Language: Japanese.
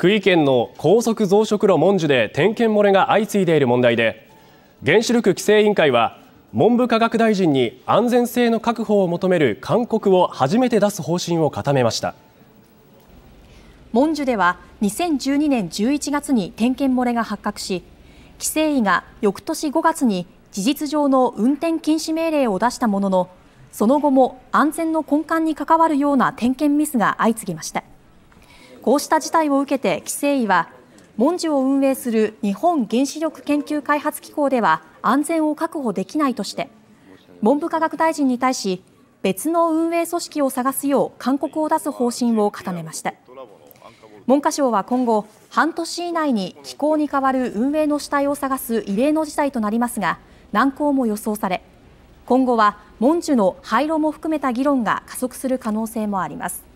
福井県の高速増殖炉文殊で点検漏れが相次いでいる問題で原子力規制委員会は文部科学大臣に安全性の確保を求める勧告を初めて出す方針を固めました文殊では2012年11月に点検漏れが発覚し規制委が翌年5月に事実上の運転禁止命令を出したもののその後も安全の根幹に関わるような点検ミスが相次ぎましたこうした事態を受けて規制委は文司を運営する日本原子力研究開発機構では安全を確保できないとして文部科学大臣に対し別の運営組織を探すよう勧告を出す方針を固めました文科省は今後半年以内に機構に代わる運営の主体を探す異例の事態となりますが難航も予想され今後は文司の廃炉も含めた議論が加速する可能性もあります